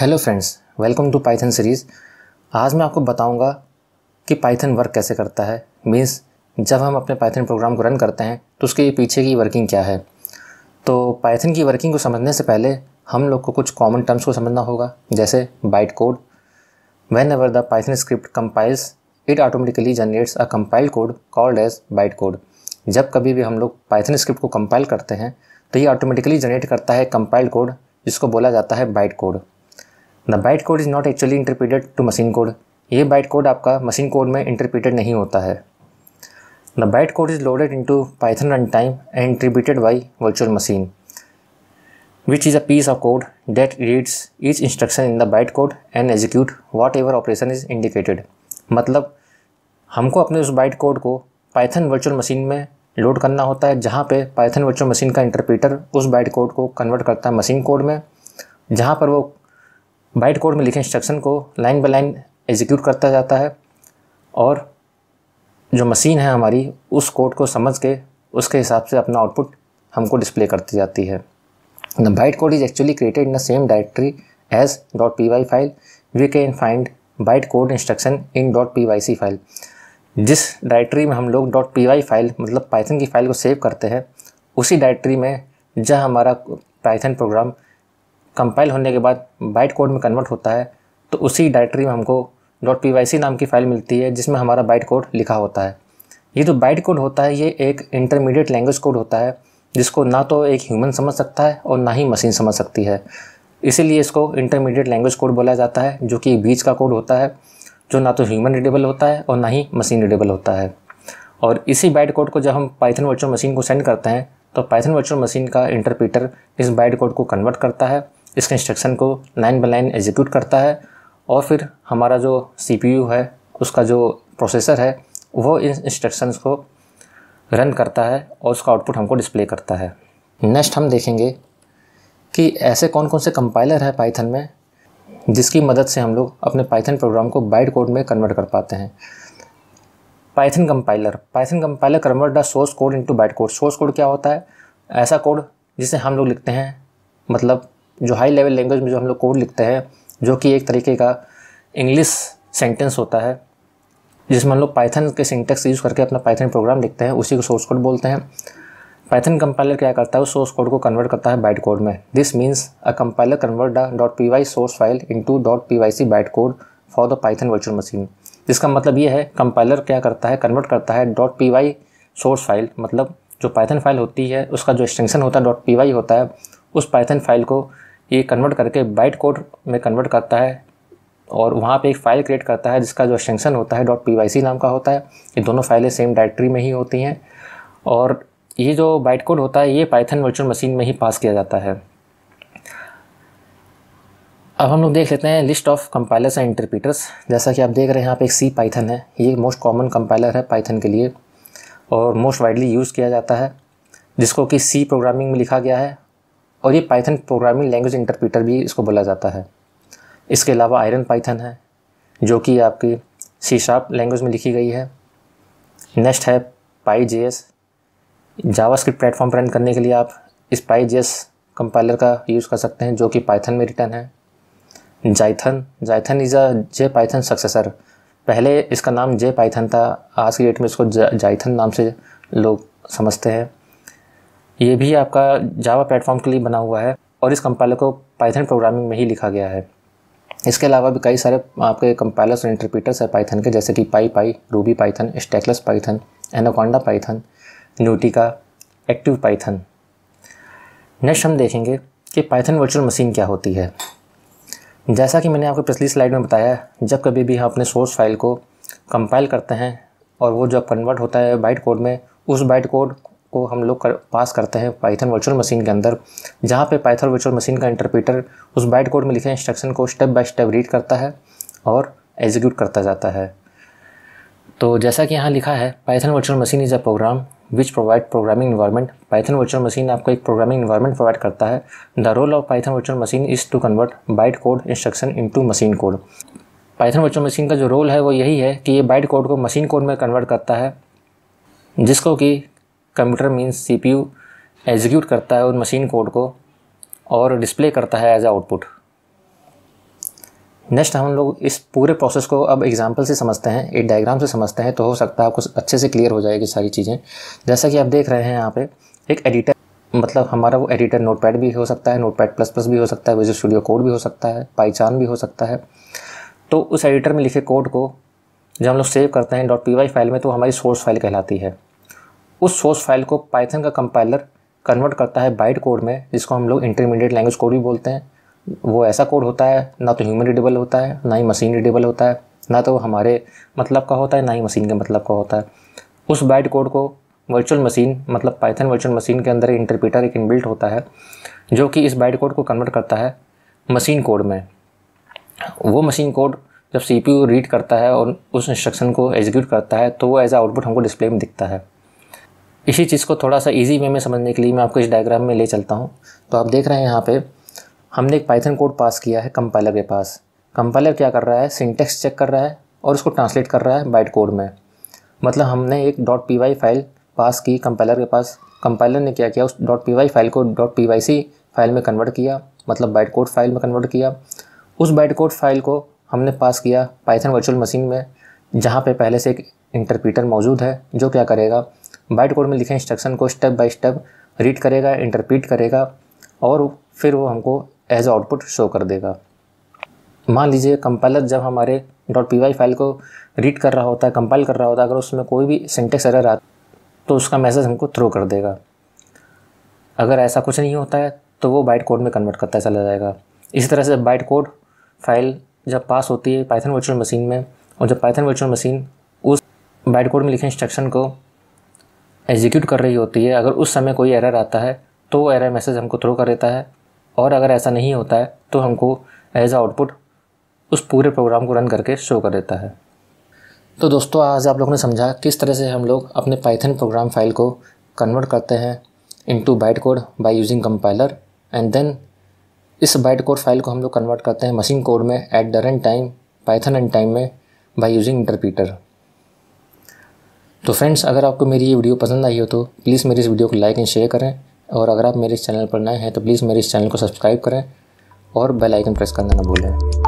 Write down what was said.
hello friends welcome to Python series आज मैं आपको बताऊंगा कि पाइथन वर्क कैसे करता है मीन्स जब हम अपने पाइथन प्रोग्राम को रन करते हैं तो उसके पीछे की वर्किंग क्या है तो पाइथन की वर्किंग को समझने से पहले हम लोग को कुछ कॉमन टर्म्स को समझना होगा जैसे byte code whenever the Python script compiles it automatically generates a compile code called as byte code जब कभी भी हम लोग पाइथन स्क्रिप्ट को कंपाइल करते हैं तो ये ऑटोमेटिकली जनरेट करता है कंपाइल कोड जिसको बोला जाता है byte code the byte code is not actually interpreted to machine code ये बाइट कोड आपका मशीन कोड में इंटरप्रीटेड नहीं होता है the byte code is loaded into Python run time and interpreted by virtual machine which is a piece of code that reads each instruction in the byte code and execute whatever operation is indicated मतलब हमको अपने उस byte code को Python virtual machine में load करना होता है जहाँ पे पाइथन वर्चुअल मशीन का इंटरप्रेटर उस बाइट कोड को कन्वर्ट करता है मशीन कोड में जहाँ पर वो बाइट कोड में लिखे इंस्ट्रक्शन को लाइन बाय लाइन एग्जीक्यूट करता जाता है और जो मशीन है हमारी उस कोड को समझ के उसके हिसाब से अपना आउटपुट हमको डिस्प्ले करती जाती है the byte code is actually created in the same directory as dot P Y file we can find byte code instruction in dot P Y C file जिस डायरेक्टरी में हम लोग डॉट पी वाई फाइल मतलब Python की file को save करते हैं उसी डायरेक्टरी में जहाँ हमारा पाइथन प्रोग्राम कंपाइल होने के बाद बाइट कोड में कन्वर्ट होता है तो उसी डायरेक्टरी में हमको डॉट पी नाम की फाइल मिलती है जिसमें हमारा बाइट कोड लिखा होता है ये जो बाइट कोड होता है ये एक इंटरमीडिएट लैंग्वेज कोड होता है जिसको ना तो एक ह्यूमन समझ सकता है और ना ही मशीन समझ सकती है इसीलिए इसको इंटरमीडिएट लैंग्वेज कोड बोला जाता है जो कि बीच का कोड होता है जो ना तो ह्यूमन रीडेबल होता है और ना ही मशीन रीडेबल होता है और इसी बाइट कोड को जब हम पाइथन वर्चुअल मशीन को सेंड करते हैं तो पाइथन वर्चुअल मशीन का इंटरप्रीटर इस बाइट कोड को कन्वर्ट करता है इस इंस्ट्रक्शन को लाइन बाई लाइन एग्जीक्यूट करता है और फिर हमारा जो सी है उसका जो प्रोसेसर है वो इन इंस्ट्रक्शन को रन करता है और उसका आउटपुट हमको डिस्प्ले करता है नेक्स्ट हम देखेंगे कि ऐसे कौन कौन से कंपाइलर है पाइथन में जिसकी मदद से हम लोग अपने पाइथन प्रोग्राम को बाइट कोड में कन्वर्ट कर पाते हैं Python compiler Python compiler convert the source code into byte code source code क्या होता है ऐसा कोड जिसे हम लोग लिखते हैं मतलब जो हाई लेवल लैंग्वेज में जो हम लोग कोड लिखते हैं जो कि एक तरीके का इंग्लिश सेंटेंस होता है जिसमें हम लोग पाइथन के सिंटेक्स यूज़ करके अपना पाइथन प्रोग्राम लिखते हैं उसी को सोर्स कोड बोलते हैं पाइथन कंपाइलर क्या करता है उस सोर्स कोड को कन्वर्ट करता है बाइट कोड में this means a compiler convert the dot P Y source file into dot P Y C byte code for the Python virtual machine जिसका मतलब ये है कंपाइलर क्या करता है कन्वर्ट करता है dot P Y source file मतलब जो पाइथन फाइल होती है उसका जो एक्सटेंशन होता है डॉट पी वाई होता है उस पाइथन फाइल को ये कन्वर्ट करके बाइट कोड में कन्वर्ट करता है और वहाँ पे एक फ़ाइल क्रिएट करता है जिसका जो एक्सटेंशन होता है डॉट पी नाम का होता है ये दोनों फाइलें सेम डायरेक्टरी में ही होती हैं और ये जो बाइट कोड होता है ये पाइथन वर्चुअल मशीन में ही पास किया जाता है अब हम लोग देख लेते हैं list of compilers and interpreters जैसा कि आप देख रहे हैं यहाँ पे एक सी पाइथन है ये मोस्ट कॉमन कंपाइलर है पाइथन के लिए और मोस्ट वाइडली यूज़ किया जाता है जिसको कि सी प्रोग्रामिंग में लिखा गया है और ये पाइथन प्रोग्रामिंग लैंग्वेज इंटरप्रीटर भी इसको बोला जाता है इसके अलावा आयरन पाइथन है जो कि आपकी सी शार्प लैंग्वेज में लिखी गई है नेक्स्ट है Py J S JavaScript platform पर रन करने के लिए आप इस पाई जे एस कंपाइलर का यूज़ कर सकते हैं जो कि पाइथन में रिटर्न है Jython Jython is a J Python successor पहले इसका नाम जे पाइथन था आज की डेट में इसको जाइथन नाम से लोग समझते हैं ये भी आपका जावा प्लेटफॉर्म के लिए बना हुआ है और इस कंपाइलर को पाइथन प्रोग्रामिंग में ही लिखा गया है इसके अलावा भी कई सारे आपके कंपाइलर्स और इंटरप्रीटर्स है पाइथन के जैसे कि PyPy Ruby Python Stackless Python Anaconda Python Nuitka Active Python next हम देखेंगे कि पाइथन वर्चुअल मशीन क्या होती है जैसा कि मैंने आपको पिछली स्लाइड में बताया जब कभी भी हम अपने सोर्स फाइल को कंपाइल करते हैं और वो जब कन्वर्ट होता है बाइट कोड में उस बाइट कोड को हम लोग कर, पास करते हैं पाइथन वर्चुअल मशीन के अंदर जहाँ पे पाइथन वर्चुअल मशीन का इंटरप्रेटर उस बाइट कोड में लिखे इंस्ट्रक्शन को स्टेप बाय स्टेप रीड करता है और एग्जीक्यूट करता जाता है तो जैसा कि यहाँ लिखा है Python virtual machine is a program which provide programming environment Python virtual machine आपको एक प्रोग्रामिंग इन्वायरमेंट प्रोवाइड करता है the role of Python virtual machine is to convert byte code instruction into machine code Python virtual machine का जो role है वो यही है कि ये बाइट कोड को मशीन कोड में कन्वर्ट करता है जिसको कि computer means C P U execute करता है उन मशीन कोड को और डिस्प्ले करता है एज ए आउटपुट नेक्स्ट हम लोग इस पूरे प्रोसेस को अब एग्जाम्पल से समझते हैं एक डायग्राम से समझते हैं तो हो सकता है आपको अच्छे से क्लियर हो जाएगी सारी चीज़ें जैसा कि आप देख रहे हैं यहाँ पे एक एडिटर मतलब हमारा वो एडिटर नोटपैड भी हो सकता है नोटपैड प्लस प्लस भी हो सकता है विजुअल स्टूडियो कोड भी हो सकता है पाईचान भी हो सकता है तो उस एडिटर में लिखे कोड को जब हम लोग सेव करते हैं डॉट फाइल में तो हमारी सोर्स फाइल कहलाती है उस सोर्स फाइल को पाइथन का कंपाइलर कन्वर्ट करता है बाइट कोड में जिसको हम लोग इंटरमीडिएट लैंग्वेज कोड भी बोलते हैं वो ऐसा कोड होता है ना तो ह्यूमन रीडेबल होता है ना ही मशीन रीडेबल होता है ना तो हमारे मतलब का होता है ना ही मशीन के मतलब का होता है उस बाइट कोड को वर्चुअल मशीन मतलब पाइथन वर्चुअल मशीन के अंदर इंटरप्रीटर एक इनबिल्ट होता है जो कि इस बाइट कोड को कन्वर्ट करता है मशीन कोड में वो मशीन कोड जब सी रीड करता है और उस इंस्ट्रक्शन को एग्जीक्यूट करता है तो वो एज आउटपुट हमको डिस्प्ले में दिखता है इसी चीज़ को थोड़ा सा इजी वे में समझने के लिए मैं आपको इस डायग्राम में ले चलता हूँ तो आप देख रहे हैं यहाँ पे हमने एक पाइथन कोड पास किया है कंपाइलर के पास कंपाइलर क्या कर रहा है सिंटेक्स चेक कर रहा है और उसको ट्रांसलेट कर रहा है बाइट कोड में मतलब हमने एक डॉट पी फाइल पास की कंपाइलर के पास कंपाइलर ने क्या किया उस डॉट पी फाइल को डॉट पी फाइल में कन्वर्ट किया मतलब बाइट कोड फाइल में कन्वर्ट किया उस बाइट कोड फाइल को हमने पास किया पाइथन वर्चुअल मशीन में जहाँ पे पहले से एक इंटरप्रीटर मौजूद है जो क्या करेगा बाइट कोड में लिखे इंस्ट्रक्शन को स्टेप बाय स्टेप रीड करेगा इंटरप्रीट करेगा और फिर वो हमको एज आउटपुट शो कर देगा मान लीजिए कंपाइलर जब हमारे डॉट पी फाइल को रीड कर रहा होता है कंपाइल कर रहा होता है अगर उसमें कोई भी सिंटेक्स एरर आता तो उसका मैसेज हमको थ्रो कर देगा अगर ऐसा कुछ नहीं होता है तो वो बाइट कोड में कन्वर्ट करता चला जाएगा इसी तरह से बाइट कोड फाइल जब पास होती है पाइथन वर्चुअल मशीन में और जब पाइथन वर्चुअल मशीन उस बाइट कोड में लिखे इंस्ट्रक्शन को एग्जीक्यूट कर रही होती है अगर उस समय कोई एरर आता है तो वो एरर मैसेज हमको थ्रो कर देता है और अगर ऐसा नहीं होता है तो हमको एज अ आउटपुट उस पूरे प्रोग्राम को रन करके शो कर देता है तो दोस्तों आज आप लोगों ने समझा किस तरह से हम लोग अपने पाइथन प्रोग्राम फाइल को कन्वर्ट करते हैं into byte code by using compiler and then इस बाइट कोड फाइल को हम लोग कन्वर्ट करते हैं मशीन कोड में at the run time Python and time में बाय यूजिंग इंटरप्रीटर तो फ्रेंड्स अगर आपको मेरी ये वीडियो पसंद आई हो तो प्लीज़ मेरी इस वीडियो को लाइक एंड शेयर करें और अगर आप मेरे इस चैनल पर नए हैं तो प्लीज़ मेरे इस चैनल को सब्सक्राइब करें और बेल आइकन प्रेस करना ना भूलें